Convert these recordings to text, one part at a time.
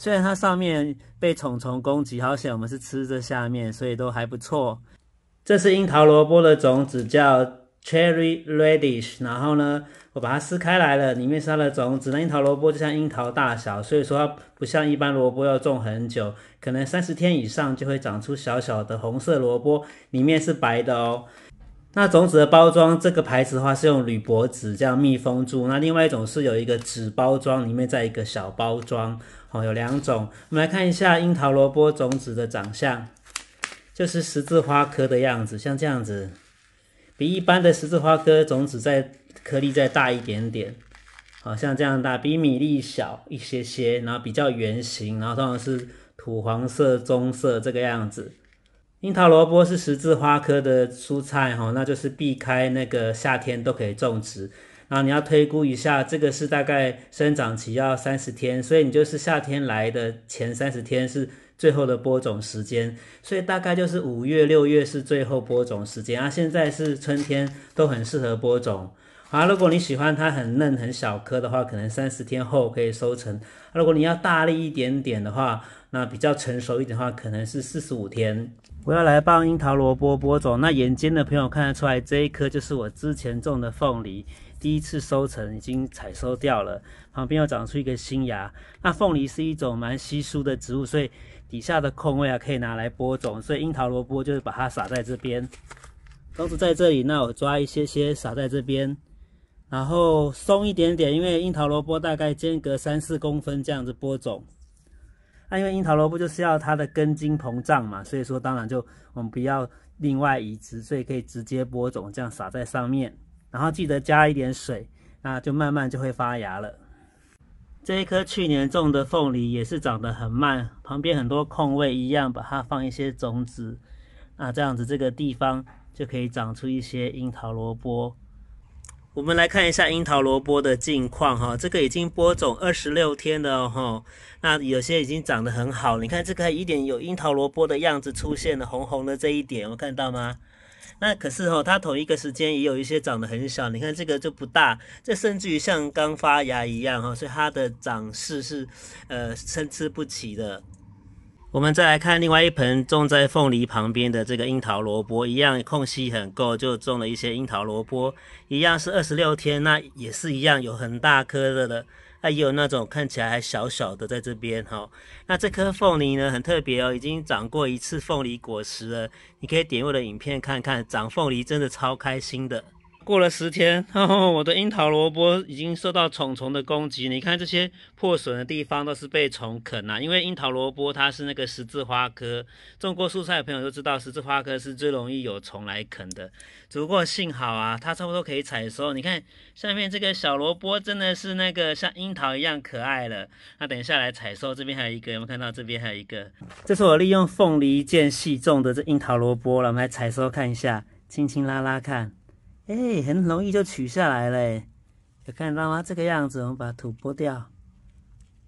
虽然它上面被虫虫攻击，好险我们是吃着下面，所以都还不错。这是樱桃萝卜的种子，叫 cherry radish。然后呢，我把它撕开来了，里面是它的种子。那樱桃萝卜就像樱桃大小，所以说它不像一般萝卜要种很久，可能三十天以上就会长出小小的红色萝卜，里面是白的哦。那种子的包装，这个牌子的话是用铝箔纸这样密封住。那另外一种是有一个纸包装，里面再一个小包装，哦，有两种。我们来看一下樱桃萝卜种子的长相，就是十字花科的样子，像这样子。比一般的十字花科种子在颗粒再大一点点，好像这样大，比米粒小一些些，然后比较圆形，然后通常是土黄色、棕色这个样子。樱桃萝卜是十字花科的蔬菜哈，那就是避开那个夏天都可以种植。然后你要推估一下，这个是大概生长期要三十天，所以你就是夏天来的前三十天是最后的播种时间，所以大概就是五月、六月是最后播种时间。啊，现在是春天，都很适合播种。好，如果你喜欢它很嫩、很小颗的话，可能三十天后可以收成。如果你要大力一点点的话，那比较成熟一点的话，可能是四十五天。我要来帮樱桃萝卜播种。那眼尖的朋友看得出来，这一颗就是我之前种的凤梨，第一次收成已经采收掉了，旁边又长出一个新芽。那凤梨是一种蛮稀疏的植物，所以底下的空位啊可以拿来播种，所以樱桃萝卜就是把它撒在这边。都是在这里，那我抓一些些撒在这边。然后松一点点，因为樱桃萝卜大概间隔三四公分这样子播种。那因为樱桃萝卜就是要它的根茎膨胀嘛，所以说当然就我们不要另外移植，所以可以直接播种，这样撒在上面，然后记得加一点水，那就慢慢就会发芽了。这一棵去年种的凤梨也是长得很慢，旁边很多空位一样，把它放一些种子，那这样子这个地方就可以长出一些樱桃萝卜。我们来看一下樱桃萝卜的近况哈，这个已经播种二十六天了哈，那有些已经长得很好，你看这个一点有樱桃萝卜的样子出现了，红红的这一点，我看到吗？那可是哦，它同一个时间也有一些长得很小，你看这个就不大，这甚至于像刚发芽一样哈，所以它的长势是，呃，参差不齐的。我们再来看另外一盆种在凤梨旁边的这个樱桃萝卜，一样空隙很够，就种了一些樱桃萝卜，一样是二十六天，那也是一样有很大颗的了，它也有那种看起来还小小的在这边哈。那这颗凤梨呢很特别哦，已经长过一次凤梨果实了，你可以点我的影片看看，长凤梨真的超开心的。过了十天，哈哈，我的樱桃萝卜已经受到虫虫的攻击你看这些破损的地方都是被虫啃啊。因为樱桃萝卜它是那个十字花科，种过蔬菜的朋友都知道，十字花科是最容易有虫来啃的。只不过幸好啊，它差不多可以采收。你看下面这个小萝卜真的是那个像樱桃一样可爱了。那等一下来采收，这边还有一个，有没有看到？这边还有一个，这是我利用凤梨间隙种的这樱桃萝卜了。我们来采收看一下，轻轻拉拉看。哎，很容易就取下来嘞，有看到吗？这个样子，我们把土拨掉。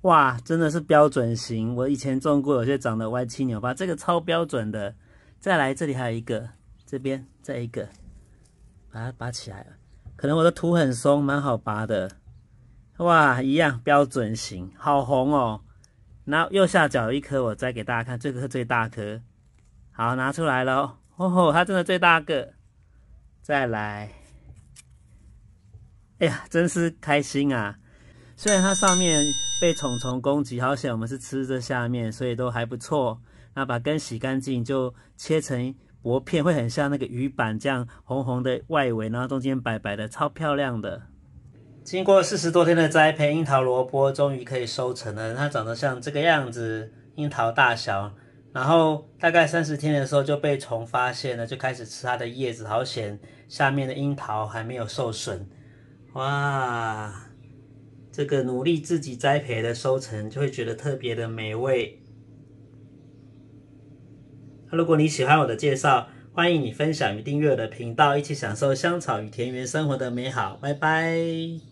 哇，真的是标准型。我以前种过，有些长得歪七扭八，这个超标准的。再来，这里还有一个，这边再一个，把它拔起来了。可能我的土很松，蛮好拔的。哇，一样标准型，好红哦。然后右下角有一颗，我再给大家看，这个最大颗。好，拿出来了。哦吼，它真的最大个。再来，哎呀，真是开心啊！虽然它上面被虫虫攻击，好险我们是吃这下面，所以都还不错。那把根洗干净，就切成薄片，会很像那个鱼板这样，红红的外围，然后中间白白的，超漂亮的。经过四十多天的栽培，樱桃萝卜终于可以收成了，它长得像这个样子，樱桃大小。然后大概三十天的时候就被虫发现了，就开始吃它的叶子。好险，下面的樱桃还没有受损。哇，这个努力自己栽培的收成就会觉得特别的美味。如果你喜欢我的介绍，欢迎你分享与订阅我的频道，一起享受香草与田园生活的美好。拜拜。